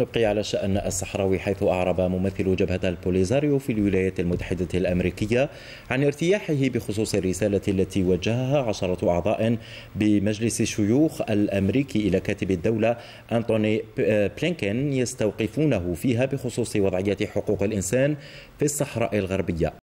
نبقي على شأن الصحراوي حيث أعرب ممثل جبهة البوليزاريو في الولايات المتحدة الأمريكية عن ارتياحه بخصوص الرسالة التي وجهها عشرة أعضاء بمجلس الشيوخ الأمريكي إلى كاتب الدولة أنتوني بلينكين يستوقفونه فيها بخصوص وضعية حقوق الإنسان في الصحراء الغربية